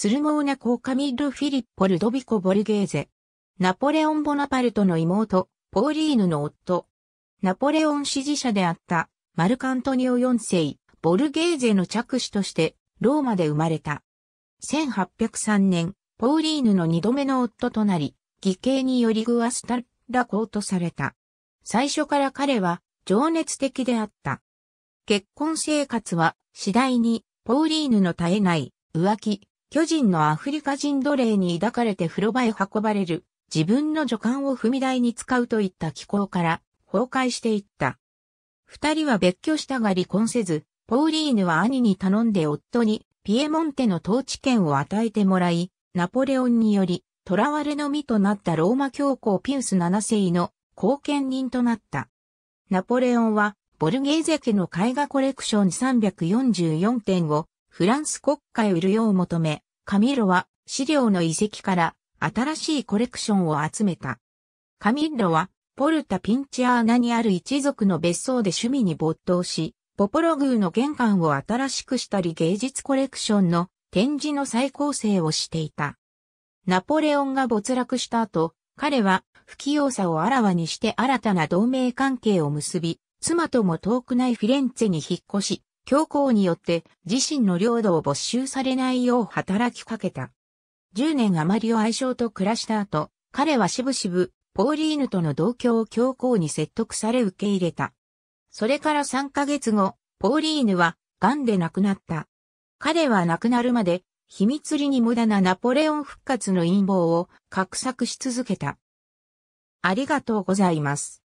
スルモーナ公カミル・フィリッポ・ルドビコ・ボルゲーゼ。ナポレオン・ボナパルトの妹、ポーリーヌの夫。ナポレオン支持者であったマルカントニオ4世、ボルゲーゼの着手としてローマで生まれた。1803年、ポーリーヌの二度目の夫となり、義兄によりグアスタラコートされた。最初から彼は情熱的であった。結婚生活は次第にポーリーヌの絶えない浮気、巨人のアフリカ人奴隷に抱かれて風呂場へ運ばれる、自分の助官を踏み台に使うといった気候から崩壊していった。二人は別居したが離婚せず、ポーリーヌは兄に頼んで夫にピエモンテの統治権を与えてもらい、ナポレオンにより囚われの身となったローマ教皇ピウス7世の後見人となった。ナポレオンはボルゲーゼ家の絵画コレクション344点をフランス国家へ売るよう求め、カミロは資料の遺跡から新しいコレクションを集めた。カミロはポルタ・ピンチアーナにある一族の別荘で趣味に没頭し、ポポロ宮の玄関を新しくしたり芸術コレクションの展示の再構成をしていた。ナポレオンが没落した後、彼は不器用さをあらわにして新たな同盟関係を結び、妻とも遠くないフィレンツェに引っ越し、教皇によって自身の領土を没収されないよう働きかけた。10年余りを愛称と暮らした後、彼はしぶしぶ、ポーリーヌとの同居を教皇に説得され受け入れた。それから3ヶ月後、ポーリーヌは、癌で亡くなった。彼は亡くなるまで、秘密裏に無駄なナポレオン復活の陰謀を画策し続けた。ありがとうございます。